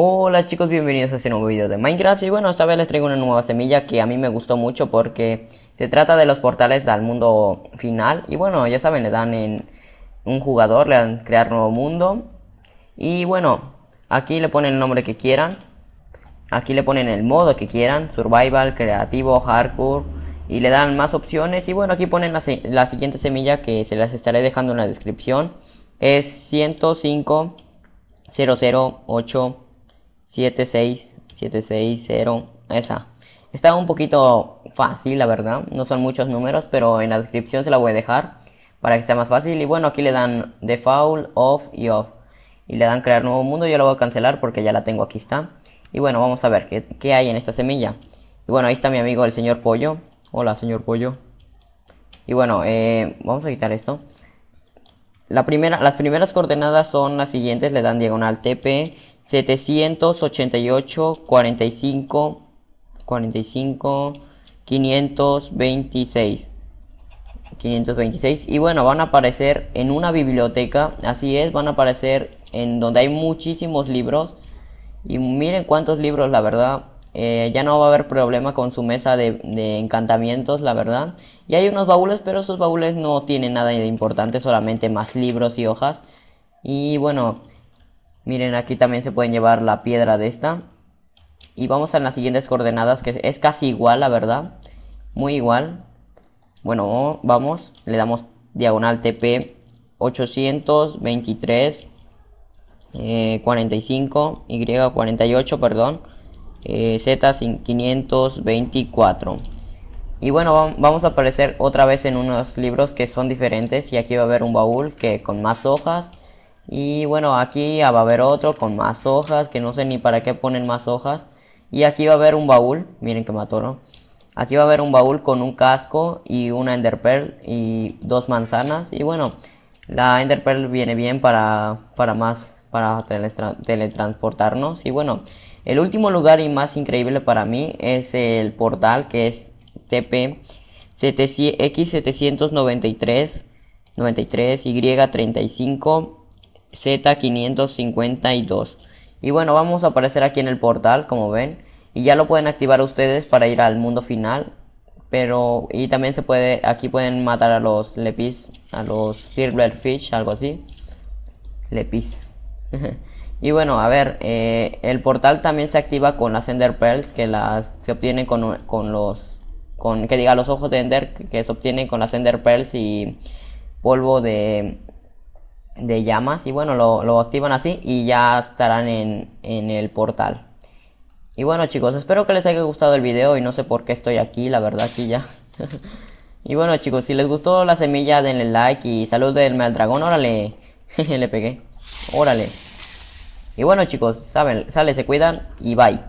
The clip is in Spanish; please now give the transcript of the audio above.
Hola chicos, bienvenidos a este nuevo video de Minecraft y bueno, esta vez les traigo una nueva semilla que a mí me gustó mucho porque se trata de los portales al mundo final y bueno, ya saben, le dan en un jugador, le dan crear nuevo mundo y bueno, aquí le ponen el nombre que quieran, aquí le ponen el modo que quieran, survival, creativo, hardcore y le dan más opciones y bueno, aquí ponen la, siguiente semilla que se las estaré dejando en la descripción, es 105 76760, esa. Está un poquito fácil, la verdad. No son muchos números, pero en la descripción se la voy a dejar para que sea más fácil. Y bueno, aquí le dan default, off y off. Y le dan crear nuevo mundo. Yo lo voy a cancelar porque ya la tengo aquí está. Y bueno, vamos a ver qué, hay en esta semilla. Y bueno, ahí está mi amigo el señor Pollo. Hola, señor Pollo. Y bueno, eh, vamos a quitar esto. La primera, las primeras coordenadas son las siguientes. Le dan diagonal TP 788 45 45 526 526 y bueno van a aparecer en una biblioteca así es van a aparecer en donde hay muchísimos libros y miren cuántos libros la verdad eh, ya no va a haber problema con su mesa de, de, encantamientos la verdad y hay unos baúles pero esos baúles no tienen nada de importante solamente más libros y hojas y bueno Miren, aquí también se pueden llevar la piedra de esta. Y vamos a las siguientes coordenadas, que es casi igual, la verdad. Muy igual. Bueno, vamos. Le damos diagonal TP 823, 45, Y48, perdón. Eh, Z524. Y bueno, vamos a aparecer otra vez en unos libros que son diferentes. Y aquí va a haber un baúl que con más hojas y bueno, aquí va a haber otro con más hojas, que no sé ni para qué ponen más hojas. Y aquí va a haber un baúl, miren que matoro. Aquí va a haber un baúl con un casco y una enderpearl y dos manzanas. Y bueno, la enderpearl viene bien para, para más, para teletransportarnos. Y bueno, el último lugar y más increíble para mí es el portal que es TP X793 Y35 Z552. Y bueno, vamos a aparecer aquí en el portal, como ven. Y ya lo pueden activar ustedes para ir al mundo final. Pero, y también se puede, aquí pueden matar a los lepis, a los silverfish, algo así. Lepis. y bueno, a ver, eh, el portal también se activa con las Ender Pearls que las se obtienen con, los, con, que diga los ojos de Ender, que, que se obtienen con las Ender Pearls y polvo de de llamas y bueno, lo, activan así y ya estarán en, el portal. Y bueno chicos, espero que les haya gustado el video y no sé por qué estoy aquí, la verdad que ya... y bueno chicos, si les gustó la semilla denle like y del al dragón, órale, le pegué, órale. Y bueno chicos, saben, sale, se cuidan y bye.